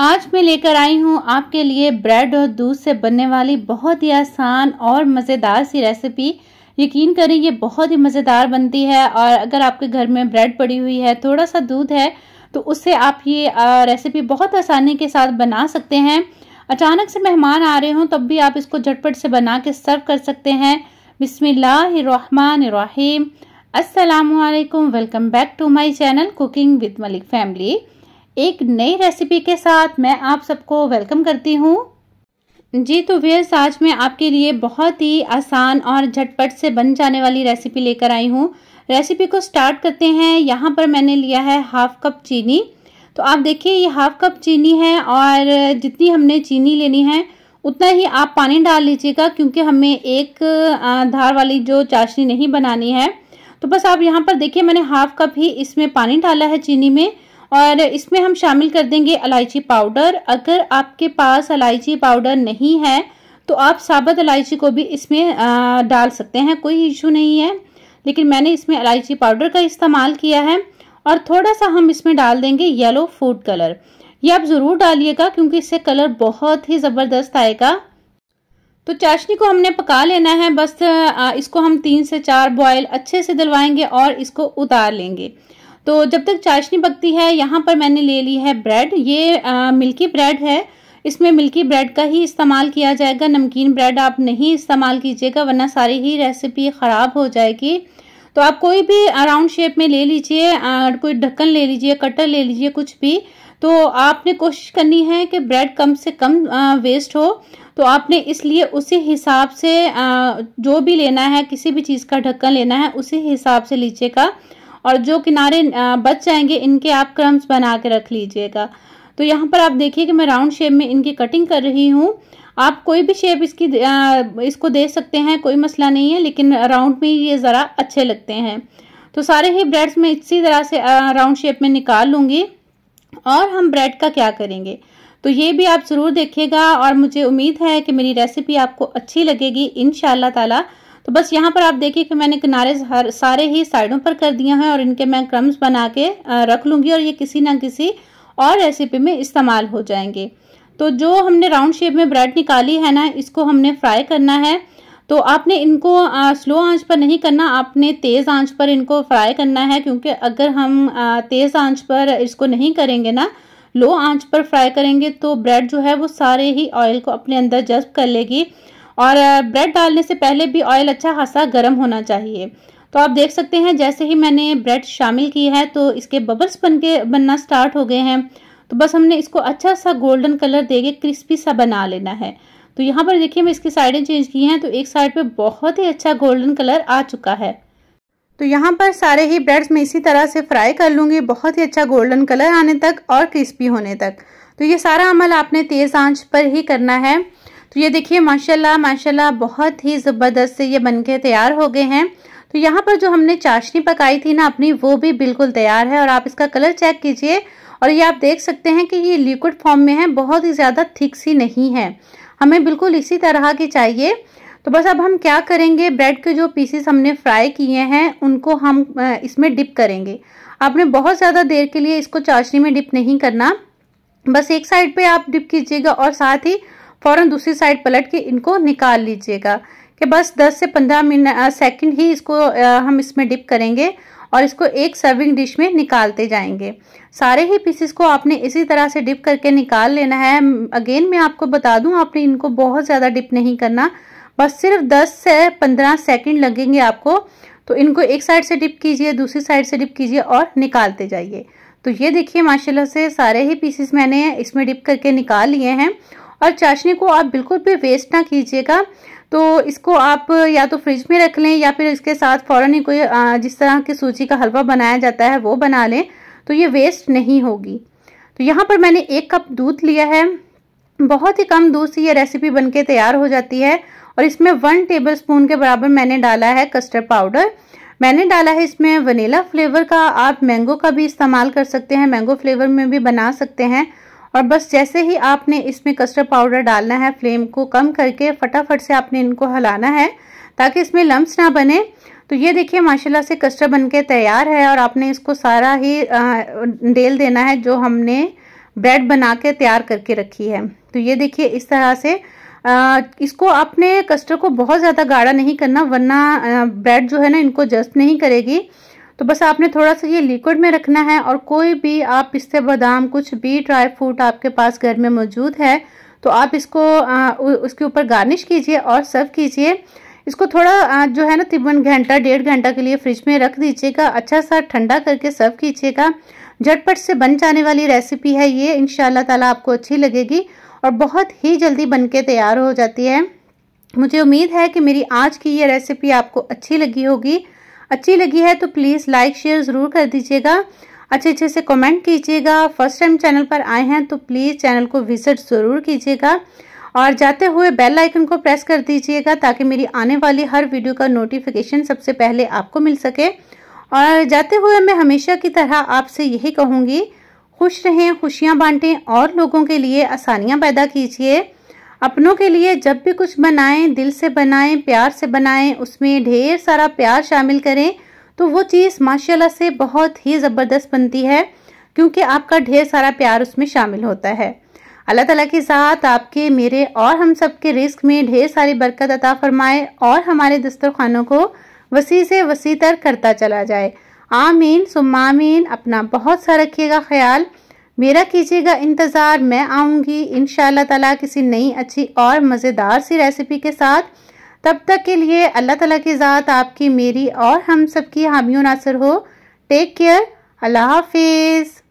आज मैं लेकर आई हूँ आपके लिए ब्रेड और दूध से बनने वाली बहुत ही आसान और मज़ेदार सी रेसिपी यकीन करें ये बहुत ही मज़ेदार बनती है और अगर आपके घर में ब्रेड पड़ी हुई है थोड़ा सा दूध है तो उससे आप ये रेसिपी बहुत आसानी के साथ बना सकते हैं अचानक से मेहमान आ रहे हों तब भी आप इसको झटपट से बना के सर्व कर सकते हैं बिसमीम असलकम welcome back to my channel cooking with Malik family एक नई रेसिपी के साथ मैं आप सबको वेलकम करती हूँ जी तो वेयर्स आज मैं आपके लिए बहुत ही आसान और झटपट से बन जाने वाली रेसिपी लेकर आई हूँ रेसिपी को स्टार्ट करते हैं यहाँ पर मैंने लिया है हाफ़ कप चीनी तो आप देखिए ये हाफ़ कप चीनी है और जितनी हमने चीनी लेनी है उतना ही आप पानी डाल लीजिएगा क्योंकि हमें एक धार वाली जो चाशनी नहीं बनानी है तो बस आप यहाँ पर देखिए मैंने हाफ़ कप ही इसमें पानी डाला है चीनी में और इसमें हम शामिल कर देंगे इलायची पाउडर अगर आपके पास इलायची पाउडर नहीं है तो आप साबुत इलायची को भी इसमें आ, डाल सकते हैं कोई इशू नहीं है लेकिन मैंने इसमें इलायची पाउडर का इस्तेमाल किया है और थोड़ा सा हम इसमें डाल देंगे येलो फूड कलर ये आप ज़रूर डालिएगा क्योंकि इससे कलर बहुत ही ज़बरदस्त आएगा तो चाशनी को हमने पका लेना है बस इसको हम तीन से चार बॉयल अच्छे से दिलवाएंगे और इसको उतार लेंगे तो जब तक चाशनी पकती है यहाँ पर मैंने ले ली है ब्रेड ये आ, मिल्की ब्रेड है इसमें मिल्की ब्रेड का ही इस्तेमाल किया जाएगा नमकीन ब्रेड आप नहीं इस्तेमाल कीजिएगा वरना सारी ही रेसिपी ख़राब हो जाएगी तो आप कोई भी राउंड शेप में ले लीजिए कोई ढक्कन ले लीजिए कटर ले लीजिए कुछ भी तो आपने कोशिश करनी है कि ब्रेड कम से कम आ, वेस्ट हो तो आपने इसलिए उसी हिसाब से आ, जो भी लेना है किसी भी चीज़ का ढक्कन लेना है उसी हिसाब से लीजिएगा और जो किनारे बच जाएंगे इनके आप क्रम्स बना के रख लीजिएगा तो यहाँ पर आप देखिए कि मैं राउंड शेप में इनकी कटिंग कर रही हूँ आप कोई भी शेप इसकी इसको दे सकते हैं कोई मसला नहीं है लेकिन राउंड में ये ज़रा अच्छे लगते हैं तो सारे ही ब्रेड्स में इसी तरह से राउंड शेप में निकाल लूँगी और हम ब्रेड का क्या करेंगे तो ये भी आप ज़रूर देखिएगा और मुझे उम्मीद है कि मेरी रेसिपी आपको अच्छी लगेगी इन ताला तो बस यहाँ पर आप देखिए कि मैंने किनारे हर सारे ही साइडों पर कर दिए हैं और इनके मैं क्रम्स बना के रख लूँगी और ये किसी ना किसी और रेसिपी में इस्तेमाल हो जाएंगे तो जो हमने राउंड शेप में ब्रेड निकाली है ना इसको हमने फ्राई करना है तो आपने इनको आ, स्लो आंच पर नहीं करना आपने तेज़ आंच पर इनको फ्राई करना है क्योंकि अगर हम तेज़ आंच पर इसको नहीं करेंगे ना लो आंच पर फ्राई करेंगे तो ब्रेड जो है वो सारे ही ऑयल को अपने अंदर जज्ब कर लेगी और ब्रेड डालने से पहले भी ऑयल अच्छा खासा गर्म होना चाहिए तो आप देख सकते हैं जैसे ही मैंने ब्रेड शामिल की है तो इसके बबल्स बन के बनना स्टार्ट हो गए हैं तो बस हमने इसको अच्छा सा गोल्डन कलर के क्रिस्पी सा बना लेना है तो यहाँ पर देखिए मैं इसकी साइडें चेंज की हैं तो एक साइड पे बहुत ही अच्छा गोल्डन कलर आ चुका है तो यहाँ पर सारे ही ब्रेड्स मैं इसी तरह से फ्राई कर लूँगी बहुत ही अच्छा गोल्डन कलर आने तक और क्रिस्पी होने तक तो ये सारा अमल आपने तेज़ आँच पर ही करना है तो ये देखिए माशाल्लाह माशाल्लाह बहुत ही ज़बरदस्त से ये बनके तैयार हो गए हैं तो यहाँ पर जो हमने चाशनी पकाई थी ना अपनी वो भी बिल्कुल तैयार है और आप इसका कलर चेक कीजिए और ये आप देख सकते हैं कि ये लिक्विड फॉर्म में है बहुत ही ज़्यादा थिक सी नहीं है हमें बिल्कुल इसी तरह की चाहिए तो बस अब हम क्या करेंगे ब्रेड के जो पीसेस हमने फ्राई किए हैं उनको हम इसमें डिप करेंगे आपने बहुत ज़्यादा देर के लिए इसको चाशनी में डिप नहीं करना बस एक साइड पे आप डिप कीजिएगा और साथ ही फौरन दूसरी साइड पलट के इनको निकाल लीजिएगा कि बस 10 से 15 मिनट सेकंड ही इसको आ, हम इसमें डिप करेंगे और इसको एक सर्विंग डिश में निकालते जाएंगे सारे ही पीसेस को आपने इसी तरह से डिप करके निकाल लेना है अगेन मैं आपको बता दूं आपने इनको बहुत ज़्यादा डिप नहीं करना बस सिर्फ 10 से 15 सेकंड लगेंगे आपको तो इनको एक साइड से डिप कीजिए दूसरी साइड से डिप कीजिए और निकालते जाइए तो ये देखिए माशाला से सारे ही पीसेस मैंने इसमें डिप करके निकाल लिए हैं और चाशनी को आप बिल्कुल भी वेस्ट ना कीजिएगा तो इसको आप या तो फ्रिज में रख लें या फिर इसके साथ फ़ौरन ही कोई जिस तरह के सूजी का हलवा बनाया जाता है वो बना लें तो ये वेस्ट नहीं होगी तो यहाँ पर मैंने एक कप दूध लिया है बहुत ही कम दूध से ये रेसिपी बन तैयार हो जाती है और इसमें वन टेबल स्पून के बराबर मैंने डाला है कस्टर्ड पाउडर मैंने डाला है इसमें वनीला फ्लेवर का आप मैंगो का भी इस्तेमाल कर सकते हैं मैंगो फ्लेवर में भी बना सकते हैं और बस जैसे ही आपने इसमें कस्टर्ड पाउडर डालना है फ्लेम को कम करके फटाफट से आपने इनको हलाना है ताकि इसमें लम्ब ना बने तो ये देखिए माशाल्लाह से कस्टर्ड बनके तैयार है और आपने इसको सारा ही डेल देना है जो हमने ब्रेड बना के तैयार करके रखी है तो ये देखिए इस तरह से आ, इसको आपने कस्टर्ड को बहुत ज़्यादा गाढ़ा नहीं करना वरना ब्रेड जो है ना इनको जस्ट नहीं करेगी तो बस आपने थोड़ा सा ये लिक्विड में रखना है और कोई भी आप पिस्ते बादाम कुछ भी ड्राई फ्रूट आपके पास घर में मौजूद है तो आप इसको आ, उसके ऊपर गार्निश कीजिए और सर्व कीजिए इसको थोड़ा आ, जो है ना तिबन घंटा डेढ़ घंटा के लिए फ्रिज में रख दीजिएगा अच्छा सा ठंडा करके सर्व कीजिएगा झटपट से बन जाने वाली रेसिपी है ये इन ताला आपको अच्छी लगेगी और बहुत ही जल्दी बन के तैयार हो जाती है मुझे उम्मीद है कि मेरी आज की ये रेसिपी आपको अच्छी लगी होगी अच्छी लगी है तो प्लीज़ लाइक शेयर ज़रूर कर दीजिएगा अच्छे अच्छे से कमेंट कीजिएगा फर्स्ट टाइम चैनल पर आए हैं तो प्लीज़ चैनल को विजिट ज़रूर कीजिएगा और जाते हुए बेल आइकन को प्रेस कर दीजिएगा ताकि मेरी आने वाली हर वीडियो का नोटिफिकेशन सबसे पहले आपको मिल सके और जाते हुए मैं हमेशा की तरह आपसे यही कहूँगी खुश रहें खुशियाँ बांटें और लोगों के लिए आसानियाँ पैदा कीजिए अपनों के लिए जब भी कुछ बनाएं दिल से बनाएं प्यार से बनाएं उसमें ढेर सारा प्यार शामिल करें तो वो चीज़ माशाल्लाह से बहुत ही ज़बरदस्त बनती है क्योंकि आपका ढेर सारा प्यार उसमें शामिल होता है अल्लाह ताला के साथ आपके मेरे और हम सब के रिस्क में ढेर सारी बरकत अता फरमाए और हमारे दस्तरखानों को वसी से वसी तर करता चला जाए आमीन सुमामीन अपना बहुत सा रखिएगा ख्याल मेरा कीजिएगा इंतज़ार मैं आऊँगी इन ताला किसी नई अच्छी और मज़ेदार सी रेसिपी के साथ तब तक के लिए अल्लाह ताला की ज़ात आपकी मेरी और हम सबकी हामियों नासर हो टेक केयर अल्लाह हाफिज़